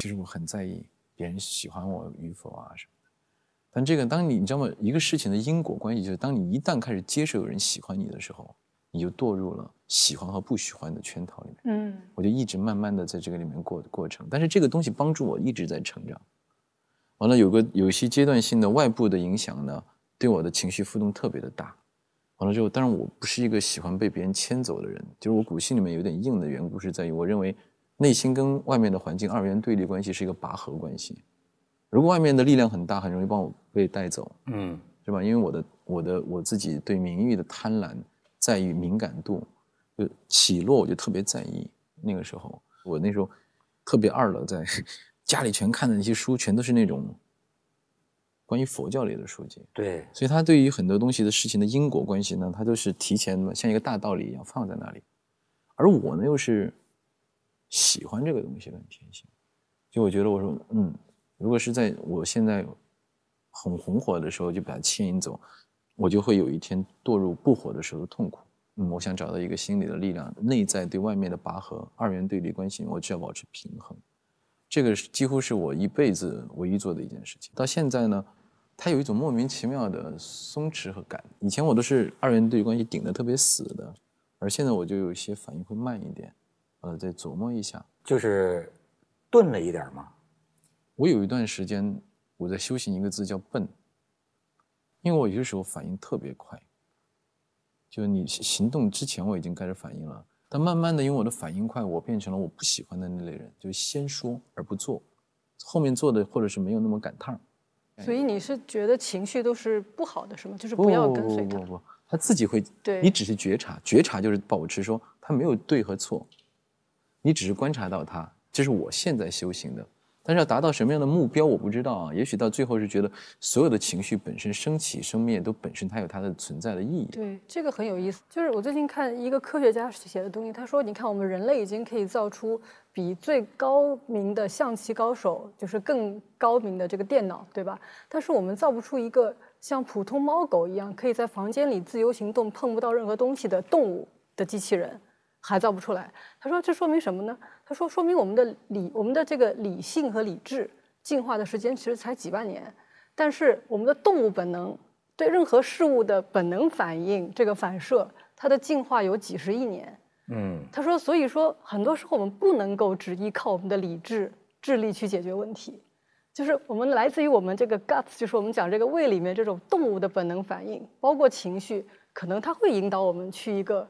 其实我很在意别人喜欢我与否啊什么，的。但这个当你你知道吗？一个事情的因果关系就是，当你一旦开始接受有人喜欢你的时候，你就堕入了喜欢和不喜欢的圈套里面。嗯，我就一直慢慢的在这个里面过过程，但是这个东西帮助我一直在成长。完了，有个有一些阶段性的外部的影响呢，对我的情绪浮动特别的大。完了之后，但是我不是一个喜欢被别人牵走的人，就是我骨性里面有点硬的缘故，是在于我认为。内心跟外面的环境二元对立关系是一个拔河关系，如果外面的力量很大，很容易把我被带走，嗯，是吧？因为我的我的我自己对名誉的贪婪在于敏感度，就起落我就特别在意。那个时候我那时候特别二了，在 家里全看的那些书全都是那种关于佛教类的书籍，对，所以他对于很多东西的事情的因果关系呢，他都是提前像一个大道理一样放在那里，而我呢又是。喜欢这个东西的天性，就我觉得我说嗯，如果是在我现在很红火的时候就把它牵引走，我就会有一天堕入不火的时候的痛苦。嗯，我想找到一个心理的力量，内在对外面的拔河，二元对立关系，我只要保持平衡。这个是几乎是我一辈子唯一做的一件事情。到现在呢，它有一种莫名其妙的松弛和感。以前我都是二元对立关系顶得特别死的，而现在我就有些反应会慢一点。呃，再琢磨一下，就是钝了一点嘛。吗？我有一段时间，我在修行一个字叫笨，因为我有些时候反应特别快，就是你行动之前我已经开始反应了。但慢慢的，因为我的反应快，我变成了我不喜欢的那类人，就是先说而不做，后面做的或者是没有那么赶趟所以你是觉得情绪都是不好的是吗？就是不要跟随他，不不，他自己会，对，你只是觉察，觉察就是保持说他没有对和错。你只是观察到它，这是我现在修行的，但是要达到什么样的目标，我不知道啊。也许到最后是觉得所有的情绪本身升起、生灭都本身它有它的存在的意义。对，这个很有意思。就是我最近看一个科学家写的东西，他说：“你看，我们人类已经可以造出比最高明的象棋高手就是更高明的这个电脑，对吧？但是我们造不出一个像普通猫狗一样可以在房间里自由行动、碰不到任何东西的动物的机器人。”还造不出来。他说：“这说明什么呢？”他说：“说明我们的理，我们的这个理性和理智进化的时间其实才几万年，但是我们的动物本能对任何事物的本能反应，这个反射它的进化有几十亿年。”嗯，他说：“所以说，很多时候我们不能够只依靠我们的理智、智力去解决问题，就是我们来自于我们这个 guts，就是我们讲这个胃里面这种动物的本能反应，包括情绪，可能它会引导我们去一个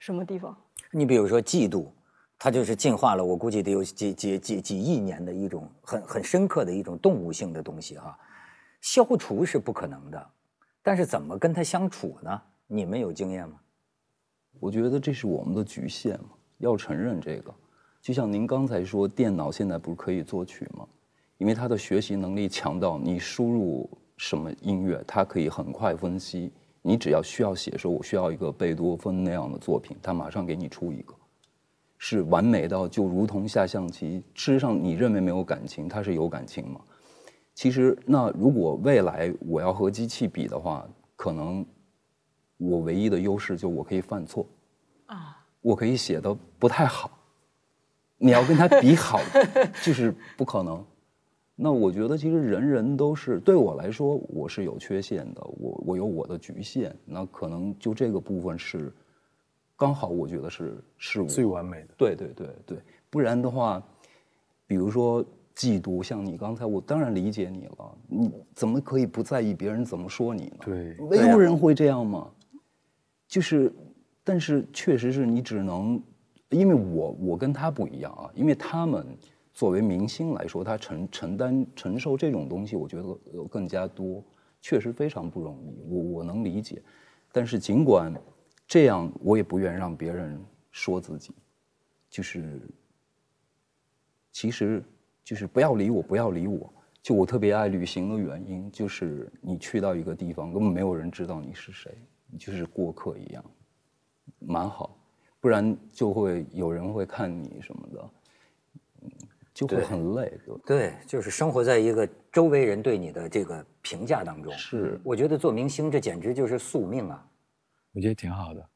什么地方。”你比如说嫉妒，它就是进化了，我估计得有几几几几亿年的一种很很深刻的一种动物性的东西哈。消除是不可能的，但是怎么跟它相处呢？你们有经验吗？我觉得这是我们的局限嘛，要承认这个。就像您刚才说，电脑现在不是可以作曲吗？因为它的学习能力强到你输入什么音乐，它可以很快分析。你只要需要写时候，我需要一个贝多芬那样的作品，他马上给你出一个，是完美到就如同下象棋。事实上，你认为没有感情，它是有感情吗？其实，那如果未来我要和机器比的话，可能我唯一的优势就我可以犯错，啊，我可以写的不太好。你要跟他比好，就是不可能。那我觉得，其实人人都是。对我来说，我是有缺陷的，我我有我的局限。那可能就这个部分是，刚好我觉得是是我最完美的。对对对对，不然的话，比如说嫉妒，像你刚才，我当然理解你了。你怎么可以不在意别人怎么说你呢？对，没有人会这样吗？就是，但是确实是你只能，因为我我跟他不一样啊，因为他们。作为明星来说，他承承担承受这种东西，我觉得更加多，确实非常不容易。我我能理解，但是尽管这样，我也不愿让别人说自己，就是，其实就是不要理我，不要理我。就我特别爱旅行的原因，就是你去到一个地方，根本没有人知道你是谁，你就是过客一样，蛮好。不然就会有人会看你什么的。就会很累，对对，就是生活在一个周围人对你的这个评价当中。是，我觉得做明星这简直就是宿命啊！我觉得挺好的。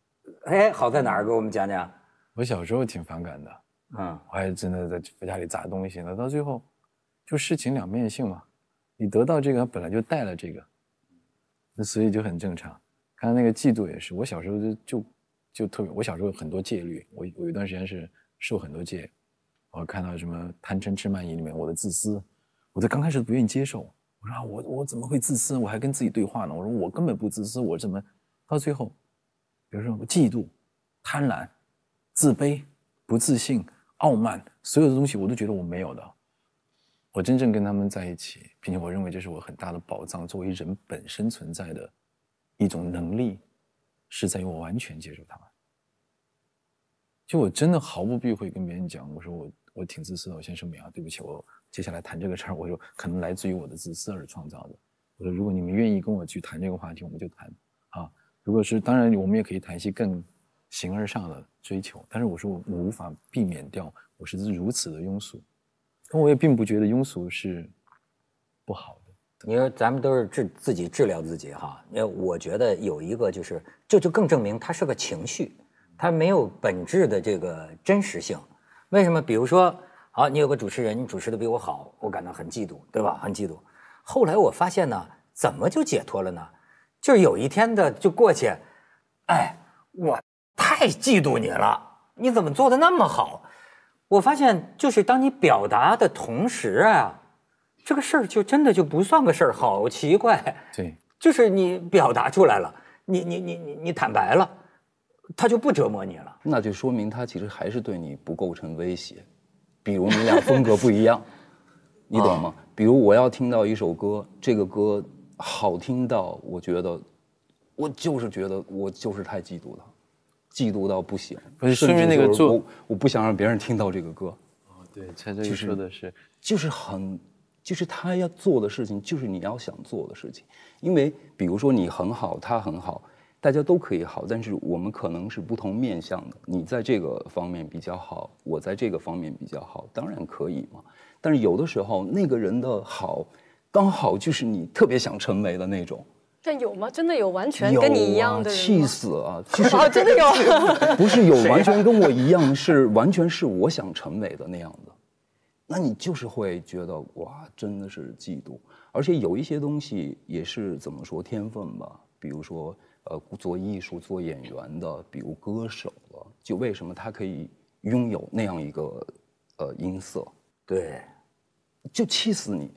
哎，好在哪儿？给我们讲讲。我小时候挺反感的，嗯，我还真的在家里砸东西呢。到最后，就事情两面性嘛，你得到这个，本来就带了这个，那所以就很正常。看那个嫉妒也是，我小时候就就就特别，我小时候有很多戒律，我我有一段时间是受很多戒。我看到什么贪嗔痴慢疑里面我的自私，我在刚开始不愿意接受。我说啊，我我怎么会自私？我还跟自己对话呢。我说我根本不自私，我怎么到最后，比如说嫉妒、贪婪、自卑、不自信、傲慢，所有的东西我都觉得我没有的。我真正跟他们在一起，并且我认为这是我很大的宝藏，作为人本身存在的，一种能力，是在于我完全接受他们。就我真的毫不避讳跟别人讲，我说我。我挺自私的，我先声明啊，对不起，我接下来谈这个事儿，我说可能来自于我的自私而创造的。我说，如果你们愿意跟我去谈这个话题，我们就谈啊。如果是当然，我们也可以谈一些更形而上的追求，但是我说我我无法避免掉，我是如此的庸俗。可我也并不觉得庸俗是不好的。你说咱们都是治自己治疗自己哈，因为我觉得有一个就是这就更证明它是个情绪，它没有本质的这个真实性。为什么？比如说，好，你有个主持人，你主持的比我好，我感到很嫉妒，对吧？很嫉妒。后来我发现呢，怎么就解脱了呢？就是有一天的就过去，哎，我太嫉妒你了，你怎么做的那么好？我发现，就是当你表达的同时啊，这个事儿就真的就不算个事儿，好奇怪。对，就是你表达出来了，你你你你你坦白了。他就不折磨你了，那就说明他其实还是对你不构成威胁，比如你俩风格不一样，你懂吗？比如我要听到一首歌，这个歌好听到，我觉得，我就是觉得我就是太嫉妒了，嫉妒到不行。说明那个做，我不想让别人听到这个歌。对，对，蔡队说的是，就是很，就是他要做的事情，就是你要想做的事情，因为比如说你很好，他很好。大家都可以好，但是我们可能是不同面向的。你在这个方面比较好，我在这个方面比较好，当然可以嘛。但是有的时候那个人的好，刚好就是你特别想成为的那种。但有吗？真的有完全跟你一样的气死啊！其实啊，真的有。不是有完全跟我一样，是完全是我想成为的那样的。那你就是会觉得哇，真的是嫉妒。而且有一些东西也是怎么说天分吧，比如说。呃，做艺术、做演员的，比如歌手了，就为什么他可以拥有那样一个呃音色？对，就气死你，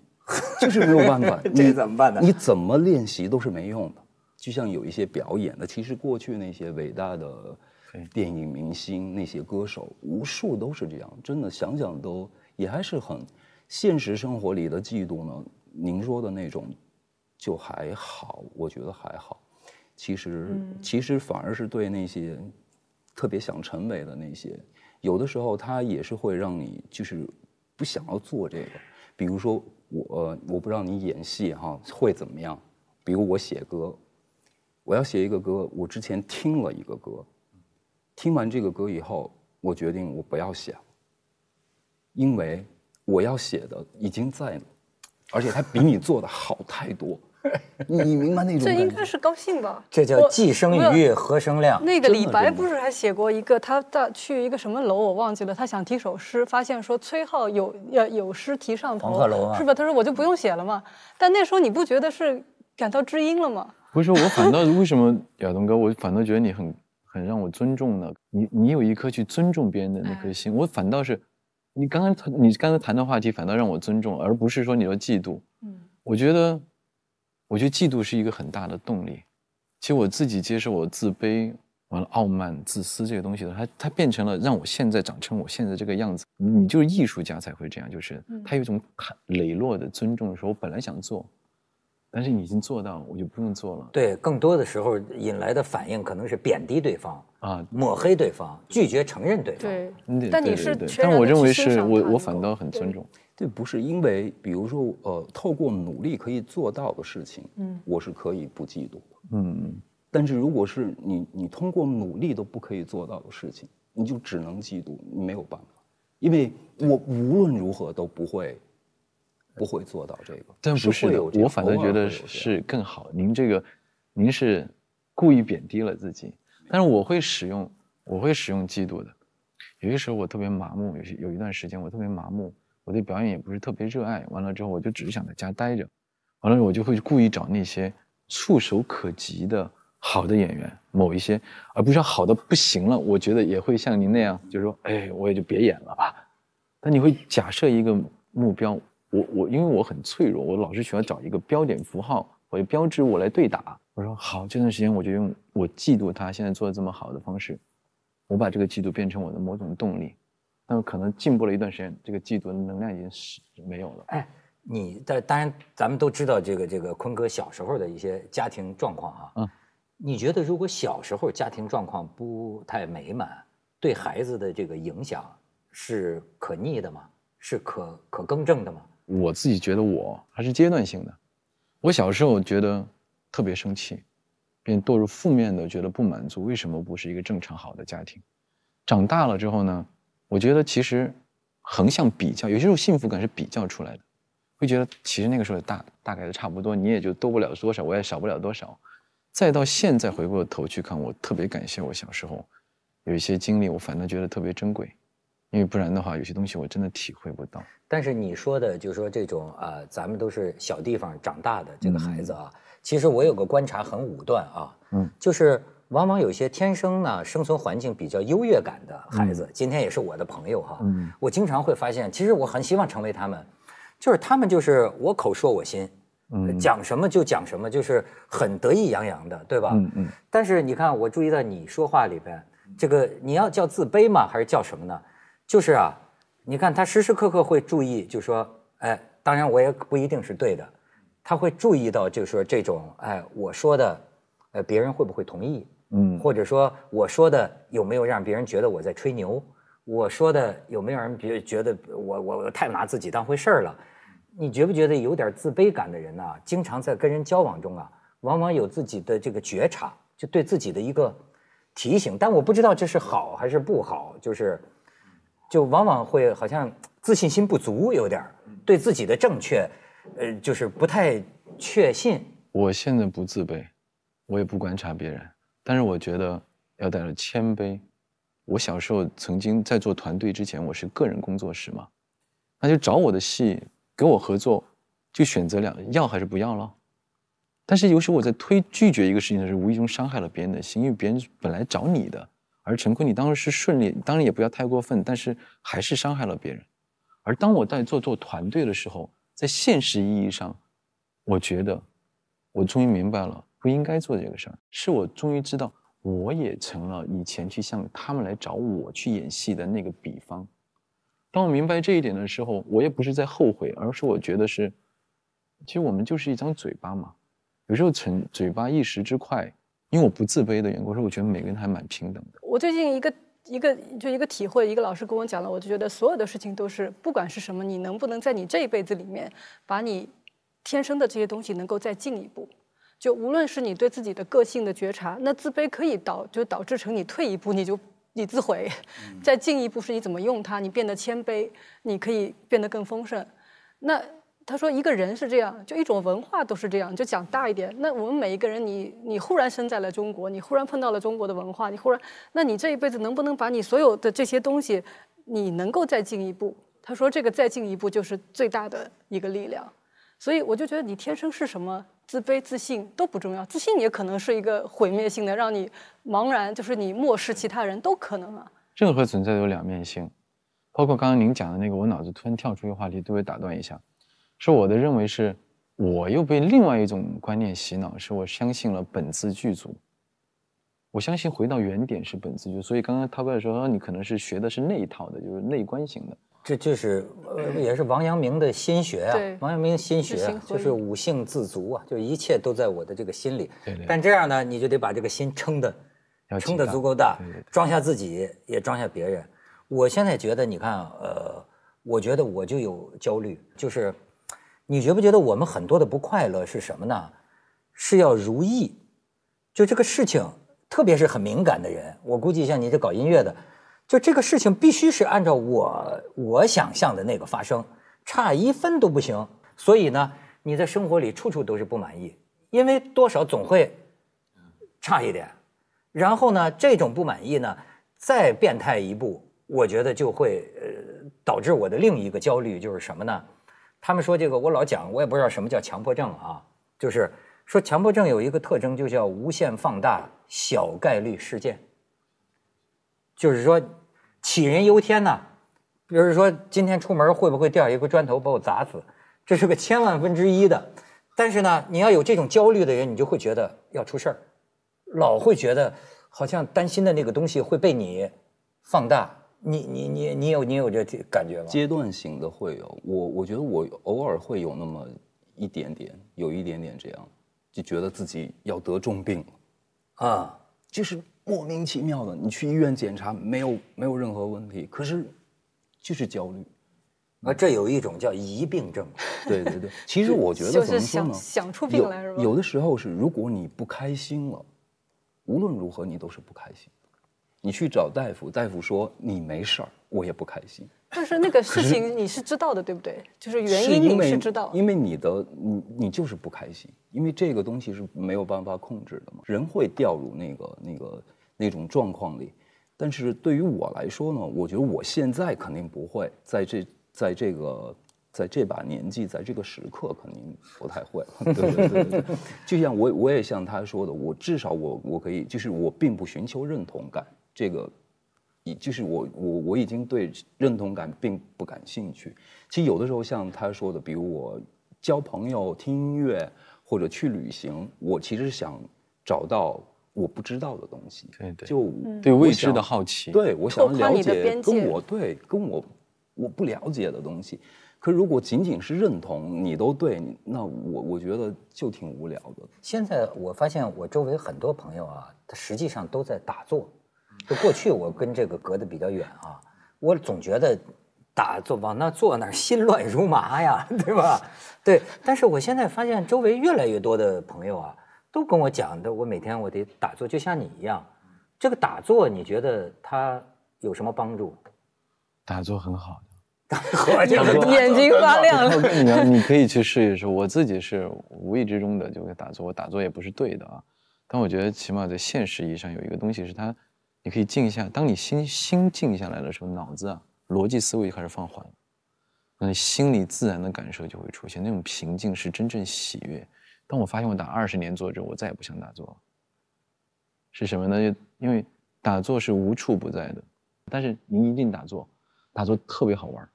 就是没有办法。你怎么办呢？你怎么练习都是没用的。就像有一些表演的，其实过去那些伟大的电影明星、那些歌手，无数都是这样。真的想想都也还是很现实生活里的嫉妒呢。您说的那种就还好，我觉得还好。其实，其实反而是对那些特别想成为的那些，有的时候他也是会让你就是不想要做这个。比如说我，我不知道你演戏哈会怎么样。比如我写歌，我要写一个歌，我之前听了一个歌，听完这个歌以后，我决定我不要写了，因为我要写的已经在，而且他比你做的好太多。你你明白那种？这应该是高兴吧？这叫既生瑜何生亮。那个李白不是还写过一个，他到去一个什么楼我忘记了，他想题首诗，发现说崔颢有有诗题上头，鹤楼是吧？他说我就不用写了嘛。但那时候你不觉得是感到知音了吗？不是我反倒为什么亚东哥，我反倒觉得你很很让我尊重呢？你你有一颗去尊重别人的那颗心，我反倒是你刚刚你刚才谈的话题反倒让我尊重，而不是说你要嫉妒。嗯，我觉得。我觉得嫉妒是一个很大的动力。其实我自己接受我自卑、完了傲慢、自私这个东西的，它它变成了让我现在长成我现在这个样子。你就是艺术家才会这样，就是他有一种磊落的尊重，说我本来想做，但是你已经做到，我就不用做了。对，更多的时候引来的反应可能是贬低对方啊，抹黑对方，拒绝承认对方。对，但你是，但我认为是我我反倒很尊重。这不是因为，比如说，呃，透过努力可以做到的事情，嗯，我是可以不嫉妒的，嗯但是如果是你，你通过努力都不可以做到的事情，你就只能嫉妒，你没有办法，因为我无论如何都不会，不会做到这个。但不是的，我反正觉得是更好。您这个，您是故意贬低了自己，但是我会使用，我会使用嫉妒的。有些时候我特别麻木，有些有一段时间我特别麻木。我对表演也不是特别热爱，完了之后我就只是想在家待着。完了我就会故意找那些触手可及的好的演员，某一些，而不是好的不行了。我觉得也会像您那样，就是说，哎，我也就别演了吧。但你会假设一个目标，我我因为我很脆弱，我老是需要找一个标点符号或者标志我来对打。我说好，这段时间我就用我嫉妒他现在做的这么好的方式，我把这个嫉妒变成我的某种动力。那可能进步了一段时间，这个嫉妒的能量已经是没有了。哎，你在当然，咱们都知道这个这个坤哥小时候的一些家庭状况啊。嗯，你觉得如果小时候家庭状况不太美满，对孩子的这个影响是可逆的吗？是可可更正的吗？我自己觉得我还是阶段性的。我小时候觉得特别生气，便堕入负面的，觉得不满足。为什么不是一个正常好的家庭？长大了之后呢？我觉得其实横向比较，有些时候幸福感是比较出来的，会觉得其实那个时候大大概都差不多，你也就多不了多少，我也少不了多少。再到现在回过头去看，我特别感谢我小时候有一些经历，我反倒觉得特别珍贵，因为不然的话，有些东西我真的体会不到。但是你说的就是说这种啊，咱们都是小地方长大的这个孩子啊，其实我有个观察很武断啊，嗯，就是。往往有一些天生呢，生存环境比较优越感的孩子。今天也是我的朋友哈，我经常会发现，其实我很希望成为他们，就是他们就是我口说我心，嗯，讲什么就讲什么，就是很得意洋洋的，对吧？嗯嗯。但是你看，我注意到你说话里边，这个你要叫自卑吗？还是叫什么呢？就是啊，你看他时时刻刻会注意，就说，哎，当然我也不一定是对的，他会注意到，就是说这种，哎，我说的，呃，别人会不会同意？嗯，或者说我说的有没有让别人觉得我在吹牛？我说的有没有人别觉得我我我太拿自己当回事儿了？你觉不觉得有点自卑感的人呢，经常在跟人交往中啊，往往有自己的这个觉察，就对自己的一个提醒。但我不知道这是好还是不好，就是就往往会好像自信心不足，有点对自己的正确，呃，就是不太确信。我现在不自卑，我也不观察别人。但是我觉得要带着谦卑。我小时候曾经在做团队之前，我是个人工作室嘛，那就找我的戏跟我合作，就选择两要还是不要了。但是有时我在推拒绝一个事情的时候，无意中伤害了别人的心，因为别人本来找你的。而陈坤，你当时是顺利，当然也不要太过分，但是还是伤害了别人。而当我在做做团队的时候，在现实意义上，我觉得我终于明白了。不应该做这个事儿，是我终于知道，我也成了以前去向他们来找我去演戏的那个比方。当我明白这一点的时候，我也不是在后悔，而是我觉得是，其实我们就是一张嘴巴嘛。有时候逞嘴巴一时之快，因为我不自卑的缘故，所我觉得每个人还蛮平等的。我最近一个一个就一个体会，一个老师跟我讲了，我就觉得所有的事情都是不管是什么，你能不能在你这一辈子里面把你天生的这些东西能够再进一步。就无论是你对自己的个性的觉察，那自卑可以导就导致成你退一步你就你自毁，再进一步是你怎么用它，你变得谦卑，你可以变得更丰盛。那他说一个人是这样，就一种文化都是这样，就讲大一点。那我们每一个人，你你忽然生在了中国，你忽然碰到了中国的文化，你忽然，那你这一辈子能不能把你所有的这些东西，你能够再进一步？他说这个再进一步就是最大的一个力量。所以我就觉得你天生是什么？自卑、自信都不重要，自信也可能是一个毁灭性的，让你茫然，就是你漠视其他人都可能啊。任何存在都有两面性，包括刚刚您讲的那个，我脑子突然跳出一个话题，对我打断一下，是我的认为是，我又被另外一种观念洗脑，是我相信了本自具足，我相信回到原点是本自具，所以刚刚涛哥说你可能是学的是那一套的，就是内观型的。这就是，也是王阳明的心学啊。王阳明心学就是五性自足啊，就是一切都在我的这个心里。但这样呢，你就得把这个心撑的，撑的足够大，装下自己也装下别人。我现在觉得，你看，呃，我觉得我就有焦虑，就是你觉不觉得我们很多的不快乐是什么呢？是要如意，就这个事情，特别是很敏感的人，我估计像你这搞音乐的。就这个事情必须是按照我我想象的那个发生，差一分都不行。所以呢，你在生活里处处都是不满意，因为多少总会差一点。然后呢，这种不满意呢，再变态一步，我觉得就会呃导致我的另一个焦虑就是什么呢？他们说这个我老讲，我也不知道什么叫强迫症啊，就是说强迫症有一个特征就叫无限放大小概率事件。就是说，杞人忧天呢。比如说，今天出门会不会掉一个砖头把我砸死？这是个千万分之一的。但是呢，你要有这种焦虑的人，你就会觉得要出事儿，老会觉得好像担心的那个东西会被你放大。你你你你有你有这感觉吗？阶段性的会有，我我觉得我偶尔会有那么一点点，有一点点这样，就觉得自己要得重病了啊，就是。莫名其妙的，你去医院检查没有没有任何问题，可是就是焦虑啊。这有一种叫疑病症。对对对，其实我觉得怎么说呢？想出病来是吧？有的时候是，如果你不开心了，无论如何你都是不开心。你去找大夫，大夫说你没事儿，我也不开心。就是那个事情，你是知道的，对不对？就是原因你是知道。因为你的你你就是不开心，因为这个东西是没有办法控制的嘛。人会掉入那个那个那种状况里。但是对于我来说呢，我觉得我现在肯定不会在这，在这个，在这把年纪，在这个时刻肯定不太会。对对对对，就像我我也像他说的，我至少我我可以，就是我并不寻求认同感这个。就是我我我已经对认同感并不感兴趣。其实有的时候像他说的，比如我交朋友、听音乐或者去旅行，我其实想找到我不知道的东西。对对，就对未知的好奇。对我想了解跟我对跟我我不了解的东西。可是如果仅仅是认同你都对，那我我觉得就挺无聊的。现在我发现我周围很多朋友啊，他实际上都在打坐。就过去我跟这个隔得比较远啊，我总觉得打坐往那坐那儿心乱如麻呀，对吧？对，但是我现在发现周围越来越多的朋友啊，都跟我讲的，我每天我得打坐，就像你一样。这个打坐你觉得它有什么帮助？打坐很好，眼睛发亮了。我跟你讲，你可以去试一试。我自己是无意之中的就会打坐，我打坐也不是对的啊，但我觉得起码在现实意义上有一个东西是它。你可以静一下，当你心心静下来的时候，脑子啊，逻辑思维就开始放缓了，那心里自然的感受就会出现。那种平静是真正喜悦。当我发现我打二十年坐之后，我再也不想打坐了。是什么呢？就因为打坐是无处不在的，但是您一定打坐，打坐特别好玩。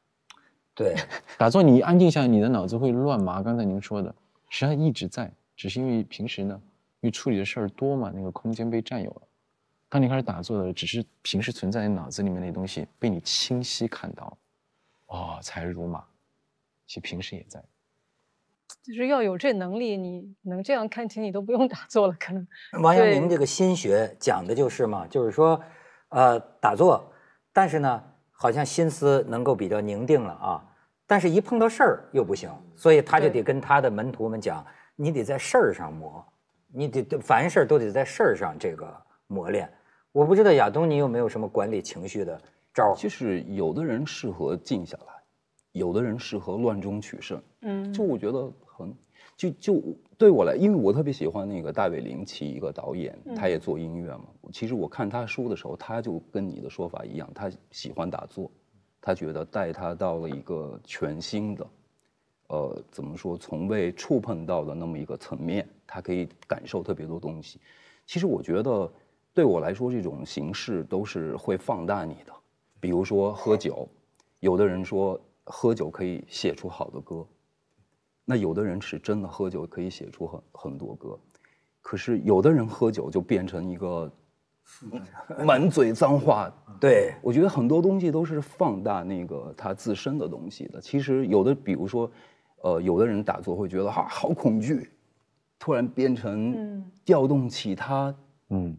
对，打坐你安静下来，你的脑子会乱麻。刚才您说的，实际上一直在，只是因为平时呢，因为处理的事儿多嘛，那个空间被占有了。当你开始打坐的，只是平时存在脑子里面那东西被你清晰看到，哦，才如马，其实平时也在。就是要有这能力，你能这样看清，你都不用打坐了，可能。王阳明这个心学讲的就是嘛，就是说，呃，打坐，但是呢，好像心思能够比较宁定了啊，但是一碰到事儿又不行，所以他就得跟他的门徒们讲，你得在事儿上磨，你得凡事都得在事儿上这个磨练。我不知道亚东，你有没有什么管理情绪的招？其实有的人适合静下来，有的人适合乱中取胜。嗯，就我觉得很，就就对我来，因为我特别喜欢那个大卫林奇一个导演，他也做音乐嘛。其实我看他书的时候，他就跟你的说法一样，他喜欢打坐，他觉得带他到了一个全新的，呃，怎么说从未触碰到的那么一个层面，他可以感受特别多东西。其实我觉得。对我来说，这种形式都是会放大你的。比如说喝酒，有的人说喝酒可以写出好的歌，那有的人是真的喝酒可以写出很很多歌，可是有的人喝酒就变成一个，满嘴脏话。对，我觉得很多东西都是放大那个他自身的东西的。其实有的，比如说，呃，有的人打坐会觉得啊好恐惧，突然变成调动起他，嗯。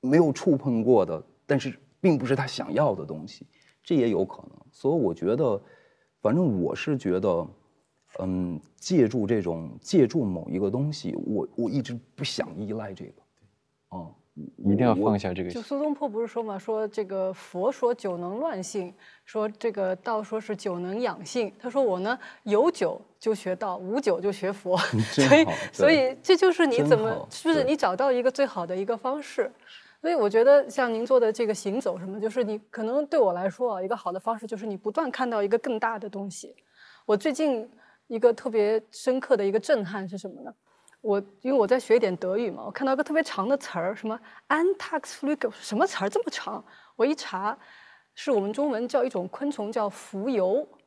没有触碰过的，但是并不是他想要的东西，这也有可能。所以我觉得，反正我是觉得，嗯，借助这种借助某一个东西，我我一直不想依赖这个。哦，一定要放下这个。就苏东坡不是说嘛，说这个佛说酒能乱性，说这个道说是酒能养性。他说我呢有酒就学道，无酒就学佛。所以所以这就是你怎么是不是你找到一个最好的一个方式。所以我觉得，像您做的这个行走什么，就是你可能对我来说啊，一个好的方式就是你不断看到一个更大的东西。我最近一个特别深刻的一个震撼是什么呢？我因为我在学一点德语嘛，我看到一个特别长的词儿，什么 a n t a x f r i g 什么词儿这么长？我一查，是我们中文叫一种昆虫叫蜉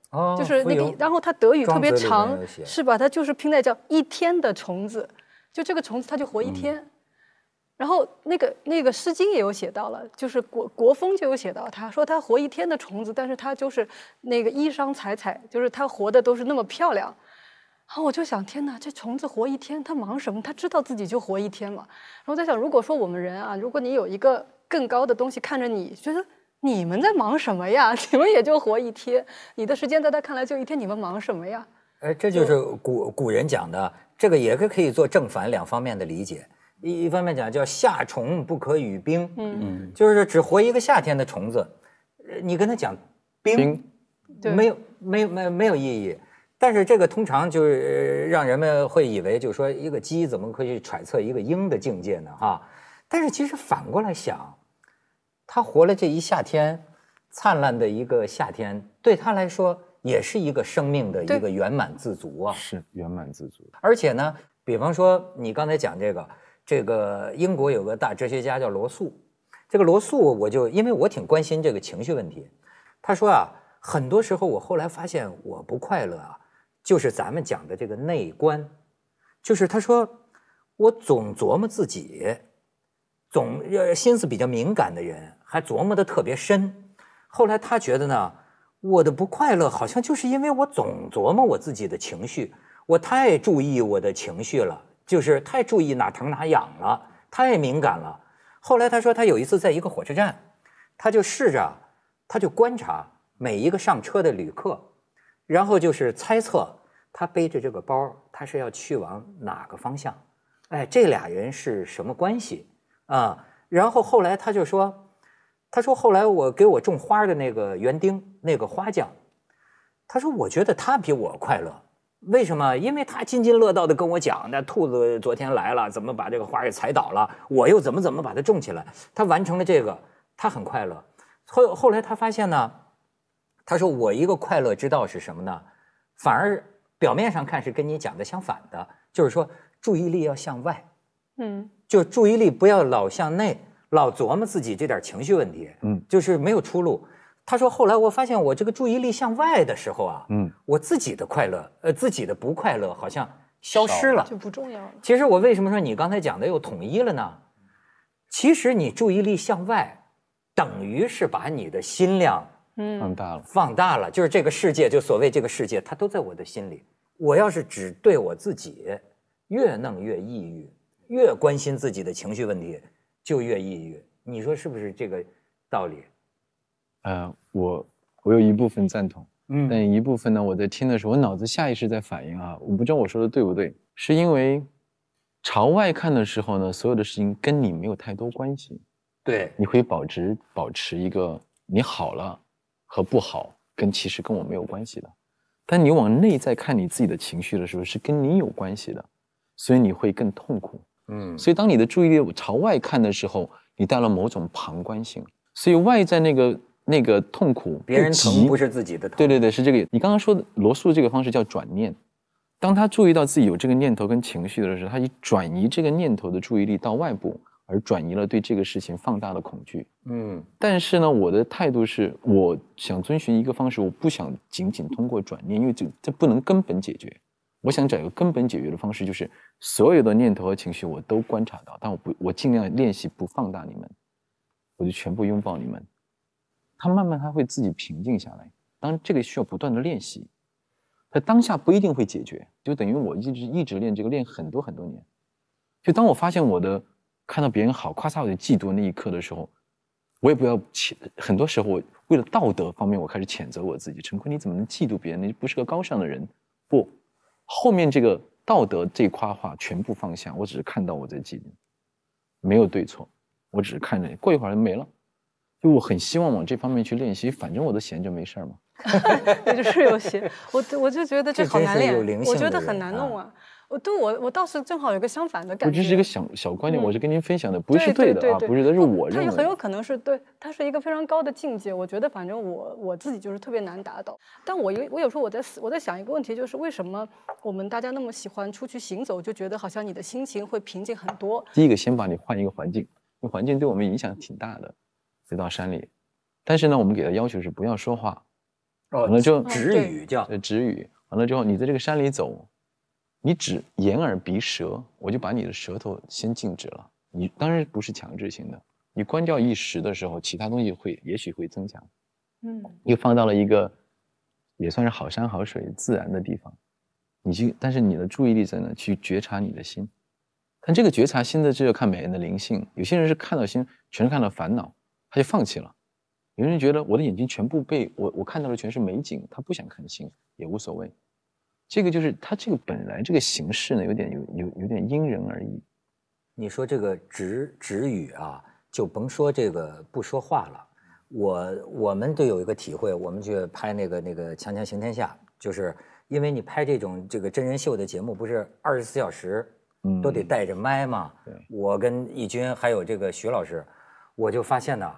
蝣，就是那个。然后它德语特别长，是把它就是拼在叫一天的虫子，就这个虫子它就活一天。然后那个那个《诗经》也有写到了，就是《国国风》就有写到，他说他活一天的虫子，但是他就是那个衣裳采采，就是他活的都是那么漂亮。然后我就想，天哪，这虫子活一天，他忙什么？他知道自己就活一天嘛。后在想，如果说我们人啊，如果你有一个更高的东西看着你，觉得你们在忙什么呀？你们也就活一天，你的时间在他看来就一天，你们忙什么呀？哎，这就是古古人讲的，这个也是可以做正反两方面的理解。一一方面讲叫夏虫不可语冰，嗯，就是只活一个夏天的虫子，你跟他讲冰，没有没有没没有意义。但是这个通常就是让人们会以为，就是说一个鸡怎么可以揣测一个鹰的境界呢？哈，但是其实反过来想，它活了这一夏天，灿烂的一个夏天，对他来说也是一个生命的一个圆满自足啊。是圆满自足。而且呢，比方说你刚才讲这个。这个英国有个大哲学家叫罗素，这个罗素我就因为我挺关心这个情绪问题，他说啊，很多时候我后来发现我不快乐啊，就是咱们讲的这个内观，就是他说我总琢磨自己，总心思比较敏感的人还琢磨的特别深，后来他觉得呢，我的不快乐好像就是因为我总琢磨我自己的情绪，我太注意我的情绪了。就是太注意哪疼哪痒了，太敏感了。后来他说，他有一次在一个火车站，他就试着，他就观察每一个上车的旅客，然后就是猜测他背着这个包，他是要去往哪个方向？哎，这俩人是什么关系啊？然后后来他就说，他说后来我给我种花的那个园丁，那个花匠，他说我觉得他比我快乐。为什么？因为他津津乐道地跟我讲，那兔子昨天来了，怎么把这个花给踩倒了？我又怎么怎么把它种起来？他完成了这个，他很快乐。后后来他发现呢，他说我一个快乐之道是什么呢？反而表面上看是跟你讲的相反的，就是说注意力要向外，嗯，就注意力不要老向内，老琢磨自己这点情绪问题，嗯，就是没有出路。他说：“后来我发现，我这个注意力向外的时候啊，嗯，我自己的快乐，呃，自己的不快乐好像消失了，就不重要了。其实我为什么说你刚才讲的又统一了呢？其实你注意力向外，等于是把你的心量，嗯，放大了，放大了。就是这个世界，就所谓这个世界，它都在我的心里。我要是只对我自己，越弄越抑郁，越关心自己的情绪问题，就越抑郁。你说是不是这个道理？”呃，我我有一部分赞同，嗯，但一部分呢，我在听的时候，我脑子下意识在反应啊，我不知道我说的对不对，是因为朝外看的时候呢，所有的事情跟你没有太多关系，对，你会保持保持一个你好了和不好，跟其实跟我没有关系的，但你往内在看你自己的情绪的时候，是跟你有关系的，所以你会更痛苦，嗯，所以当你的注意力朝外看的时候，你带了某种旁观性，所以外在那个。那个痛苦，别人疼不是自己的对对对，是这个意思。你刚刚说的罗素这个方式叫转念，当他注意到自己有这个念头跟情绪的时候，他以转移这个念头的注意力到外部，而转移了对这个事情放大的恐惧。嗯。但是呢，我的态度是，我想遵循一个方式，我不想仅仅通过转念，因为这这不能根本解决。我想找一个根本解决的方式，就是所有的念头和情绪我都观察到，但我不我尽量练习不放大你们，我就全部拥抱你们。他慢慢他会自己平静下来，当然这个需要不断的练习，他当下不一定会解决，就等于我一直一直练这个，练很多很多年，就当我发现我的看到别人好，夸嚓我就嫉妒那一刻的时候，我也不要谴，很多时候我为了道德方面，我开始谴责我自己，陈坤你怎么能嫉妒别人？你不是个高尚的人，不，后面这个道德这夸话全部放下，我只是看到我在嫉妒，没有对错，我只是看着，过一会儿就没了。就我很希望往这方面去练习，反正我都闲就没事儿嘛，也 就是有些，我我就觉得这好难练，我觉得很难弄啊。我对我我倒是正好有个相反的感觉。我这是一个小小观点，我是跟您分享的，不是对的啊，不是的，是我认为的。它也很有可能是，对，它是一个非常高的境界。我觉得反正我我自己就是特别难达到。但我有我有时候我在我在想一个问题，就是为什么我们大家那么喜欢出去行走，就觉得好像你的心情会平静很多。第一个，先把你换一个环境，因为环境对我们影响挺大的。就到山里，但是呢，我们给他要求是不要说话，完了就止语叫止语。完了之后，你在这个山里走，你止眼耳鼻舌，我就把你的舌头先静止了。你当然不是强制性的，你关掉一时的时候，其他东西会也许会增强。嗯，又放到了一个也算是好山好水自然的地方，你去，但是你的注意力在那去觉察你的心，但这个觉察心的，就要看每个人的灵性。有些人是看到心，全是看到烦恼。他就放弃了。有人觉得我的眼睛全部被我我看到的全是美景，他不想看星也无所谓。这个就是他这个本来这个形式呢，有点有有有点因人而异。你说这个止止语啊，就甭说这个不说话了。我我们都有一个体会，我们去拍那个那个《锵锵行天下》，就是因为你拍这种这个真人秀的节目，不是二十四小时都得带着麦吗？我跟易军还有这个徐老师。我就发现呢，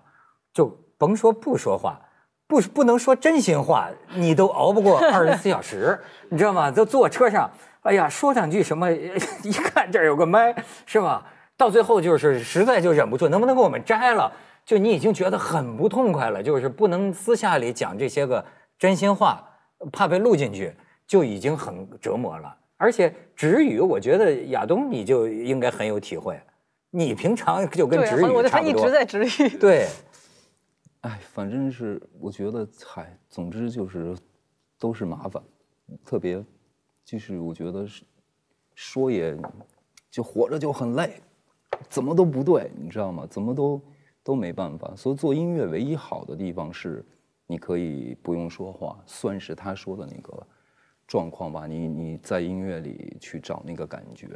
就甭说不说话，不不能说真心话，你都熬不过 二十四小时，你知道吗？都坐车上，哎呀，说两句什么，一看这儿有个麦，是吧？到最后就是实在就忍不住，能不能给我们摘了？就你已经觉得很不痛快了，就是不能私下里讲这些个真心话，怕被录进去，就已经很折磨了。而且止语，我觉得亚东你就应该很有体会。你平常就跟直女差不多。他一直在直女。对，哎，反正是我觉得，嗨，总之就是都是麻烦，特别就是我觉得是说也就活着就很累，怎么都不对，你知道吗？怎么都都没办法。所以做音乐唯一好的地方是，你可以不用说话，算是他说的那个状况吧。你你在音乐里去找那个感觉。